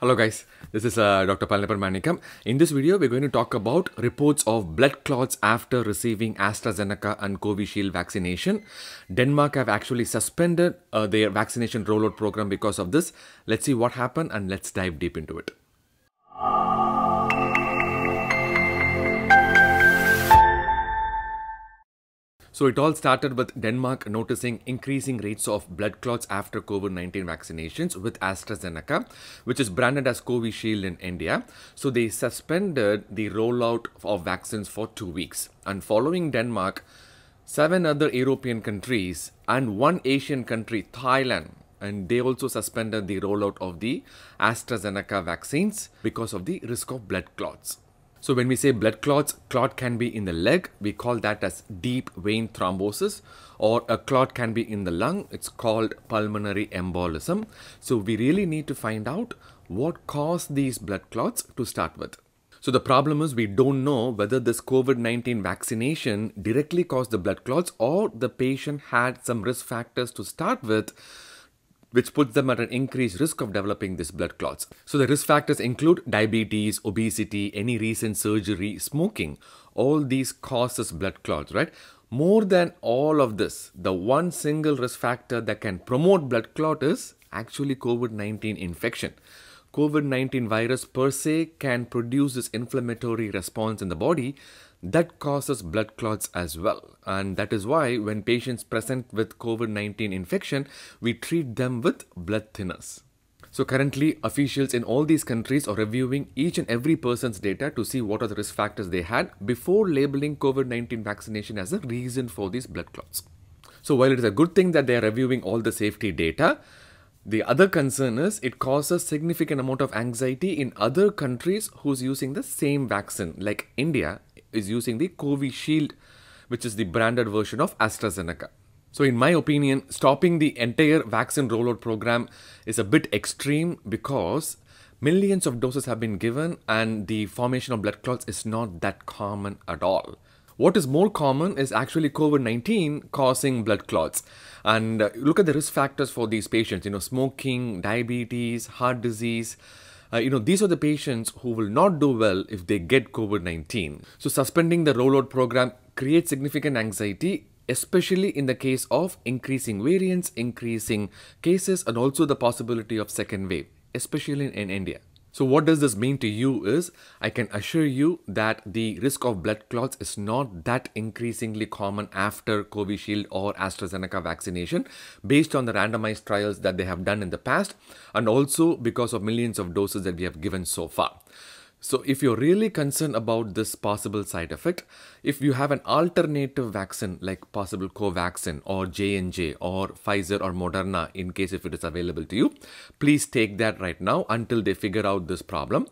Hello guys, this is uh, Dr. Palnipan Manikam. In this video, we're going to talk about reports of blood clots after receiving AstraZeneca and Covishield vaccination. Denmark have actually suspended uh, their vaccination rollout program because of this. Let's see what happened and let's dive deep into it. So it all started with Denmark noticing increasing rates of blood clots after COVID-19 vaccinations with AstraZeneca, which is branded as Covishield in India. So they suspended the rollout of vaccines for two weeks. And following Denmark, seven other European countries and one Asian country, Thailand, and they also suspended the rollout of the AstraZeneca vaccines because of the risk of blood clots. So when we say blood clots, clot can be in the leg. We call that as deep vein thrombosis or a clot can be in the lung. It's called pulmonary embolism. So we really need to find out what caused these blood clots to start with. So the problem is we don't know whether this COVID-19 vaccination directly caused the blood clots or the patient had some risk factors to start with which puts them at an increased risk of developing these blood clots. So the risk factors include diabetes, obesity, any recent surgery, smoking. All these causes blood clots, right? More than all of this, the one single risk factor that can promote blood clot is actually COVID-19 infection. COVID-19 virus per se can produce this inflammatory response in the body that causes blood clots as well. And that is why when patients present with COVID-19 infection, we treat them with blood thinners. So currently, officials in all these countries are reviewing each and every person's data to see what are the risk factors they had before labeling COVID-19 vaccination as a reason for these blood clots. So while it is a good thing that they are reviewing all the safety data, the other concern is it causes significant amount of anxiety in other countries who's using the same vaccine like India is using the Covishield, which is the branded version of AstraZeneca. So, in my opinion, stopping the entire vaccine rollout program is a bit extreme because millions of doses have been given and the formation of blood clots is not that common at all. What is more common is actually COVID 19 causing blood clots. And uh, look at the risk factors for these patients you know, smoking, diabetes, heart disease uh, you know, these are the patients who will not do well if they get COVID 19. So, suspending the rollout program creates significant anxiety especially in the case of increasing variants, increasing cases, and also the possibility of second wave, especially in, in India. So what does this mean to you is, I can assure you that the risk of blood clots is not that increasingly common after COVID shield or AstraZeneca vaccination based on the randomized trials that they have done in the past and also because of millions of doses that we have given so far. So if you're really concerned about this possible side effect, if you have an alternative vaccine like possible Covaxin or J&J or Pfizer or Moderna in case if it is available to you, please take that right now until they figure out this problem.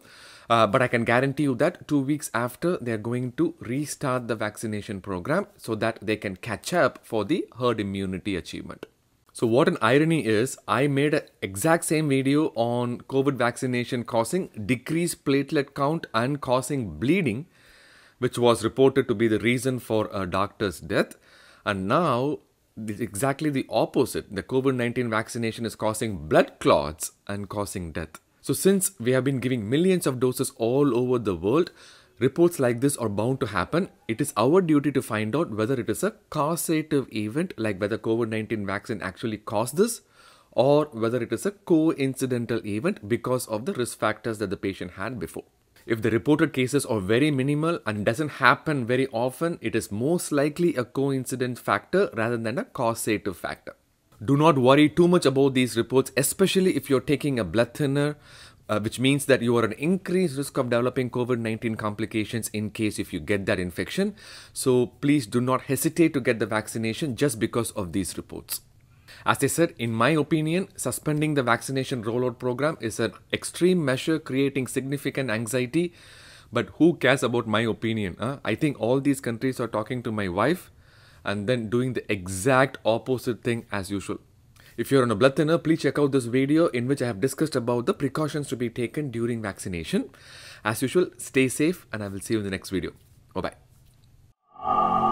Uh, but I can guarantee you that two weeks after, they're going to restart the vaccination program so that they can catch up for the herd immunity achievement. So, what an irony is, I made an exact same video on COVID vaccination causing decreased platelet count and causing bleeding, which was reported to be the reason for a doctor's death. And now, exactly the opposite the COVID 19 vaccination is causing blood clots and causing death. So, since we have been giving millions of doses all over the world, Reports like this are bound to happen. It is our duty to find out whether it is a causative event, like whether COVID 19 vaccine actually caused this, or whether it is a coincidental event because of the risk factors that the patient had before. If the reported cases are very minimal and doesn't happen very often, it is most likely a coincident factor rather than a causative factor. Do not worry too much about these reports, especially if you're taking a blood thinner uh, which means that you are an increased risk of developing COVID-19 complications in case if you get that infection. So please do not hesitate to get the vaccination just because of these reports. As I said, in my opinion, suspending the vaccination rollout program is an extreme measure creating significant anxiety. But who cares about my opinion? Huh? I think all these countries are talking to my wife and then doing the exact opposite thing as usual. If you're on a blood thinner, please check out this video in which I have discussed about the precautions to be taken during vaccination. As usual, stay safe and I will see you in the next video. Bye-bye.